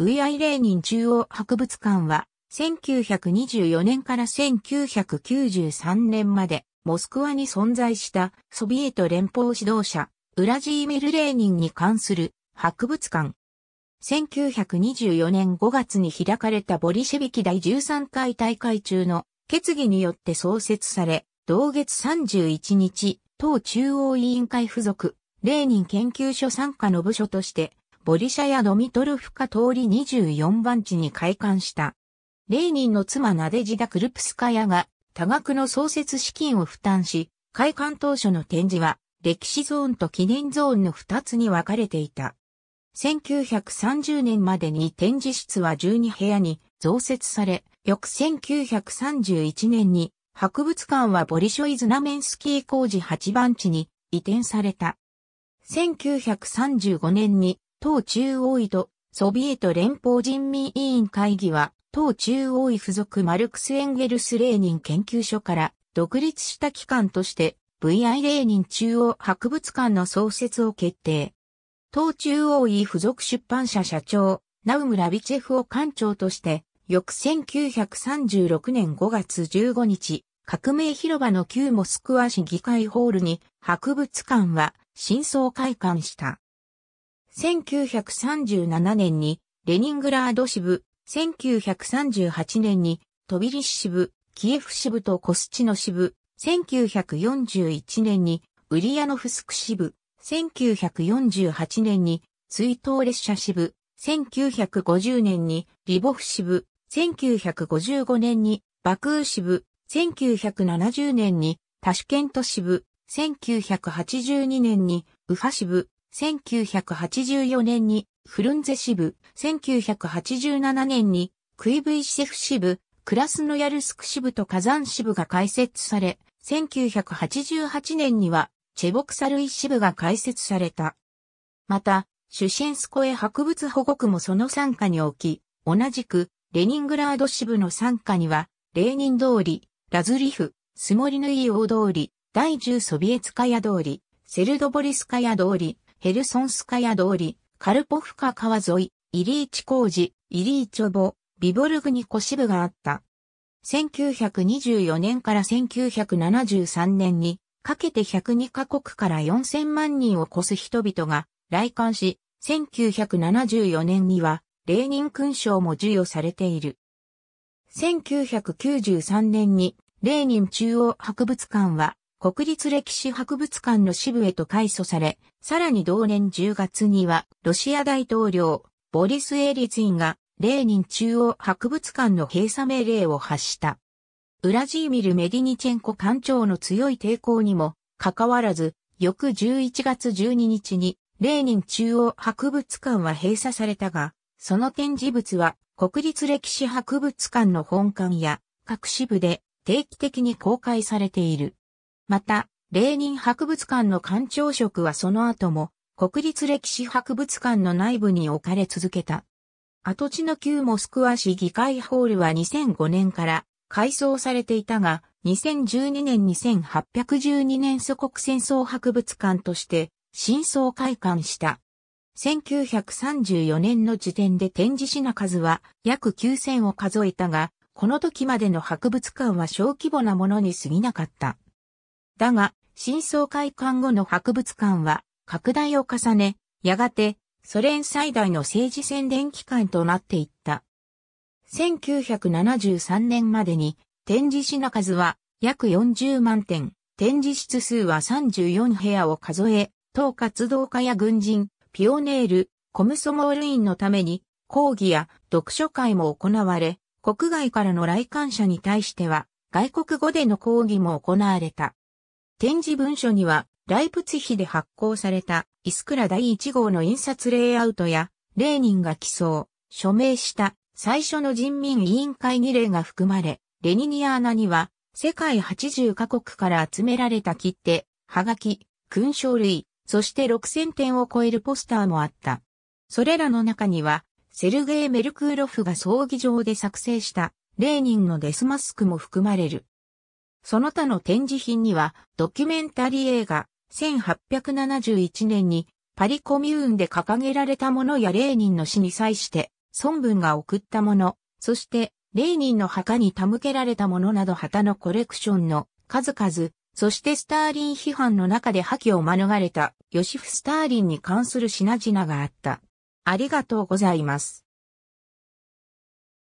VI レーニン中央博物館は、1924年から1993年まで、モスクワに存在したソビエト連邦指導者、ウラジーミル・レーニンに関する博物館。1924年5月に開かれたボリシェビキ第13回大会中の決議によって創設され、同月31日、党中央委員会附属、レーニン研究所参加の部署としてボリシャヤ・ドミトルフカ通り24番地に開館した。レーニンの妻ナデジダ・クルプスカヤが多額の創設資金を負担し、開館当初の展示は歴史ゾーンと記念ゾーンの2つに分かれていた。1930年までに展示室は12部屋に増設され、翌1931年に博物館はボリショイズナメンスキー工事8番地に移転された。1935年に党中央委とソビエト連邦人民委員会議は、党中央委附属マルクス・エンゲルス・レーニン研究所から独立した機関として VI レーニン中央博物館の創設を決定。党中央委附属出版社社長、ナウムラビチェフを館長として、翌1936年5月15日、革命広場の旧モスクワ市議会ホールに博物館は新装開館した。1937年にレニングラード支部、1938年にトビリシ支部、キエフ支部とコスチの支部、1941年にウリアノフスク支部、1948年に追悼列車支部、1950年にリボフ支部、1955年にバクー支部、1970年にタシュケント支部、1982年にウファ支部、1984年にフルンゼ支部、1987年にクイブイシェフ支部、クラスノヤルスク支部と火山支部が開設され、1988年にはチェボクサルイ支部が開設された。また、シュシェンスコエ博物保護区もその参加に置き、同じくレニングラード支部の参加には、レーニン通り、ラズリフ、スモリヌイオー通り、第10ソビエツカヤ通り、セルドボリスカヤ通り、ヘルソンスカヤ通り、カルポフカ川沿い、イリーチ工事、イリーチョボ、ビボルグにコ支部があった。1924年から1973年にかけて102カ国から4000万人を超す人々が来館し、1974年にはレーニン勲章も授与されている。1993年にレーニン中央博物館は国立歴史博物館の支部へと改組され、さらに同年10月には、ロシア大統領、ボリス・エリツィンが、レーニン中央博物館の閉鎖命令を発した。ウラジーミル・メディニチェンコ館長の強い抵抗にも、かかわらず、翌11月12日に、レーニン中央博物館は閉鎖されたが、その展示物は、国立歴史博物館の本館や、各支部で定期的に公開されている。また、レーニン博物館の館長職はその後も、国立歴史博物館の内部に置かれ続けた。跡地の旧モスクワ市議会ホールは2005年から改装されていたが、2012年2812年祖国戦争博物館として新装開館した。1934年の時点で展示品数は約9000を数えたが、この時までの博物館は小規模なものに過ぎなかった。だが、真相開館後の博物館は拡大を重ね、やがてソ連最大の政治宣伝機関となっていった。1973年までに展示品数は約40万点、展示室数は34部屋を数え、当活動家や軍人、ピオネール、コムソモール院のために講義や読書会も行われ、国外からの来館者に対しては外国語での講義も行われた。展示文書には、ライプツヒで発行されたイスクラ第1号の印刷レイアウトや、レーニンが起草、署名した最初の人民委員会議例が含まれ、レニニアーナには、世界80カ国から集められた切手、はがき、勲章類、そして6000点を超えるポスターもあった。それらの中には、セルゲイ・メルクーロフが葬儀場で作成した、レーニンのデスマスクも含まれる。その他の展示品には、ドキュメンタリー映画、1871年にパリコミューンで掲げられたものやレーニンの死に際して孫文が送ったもの、そしてレーニンの墓に手向けられたものなど旗のコレクションの数々、そしてスターリン批判の中で破棄を免れたヨシフ・スターリンに関する品々があった。ありがとうございます。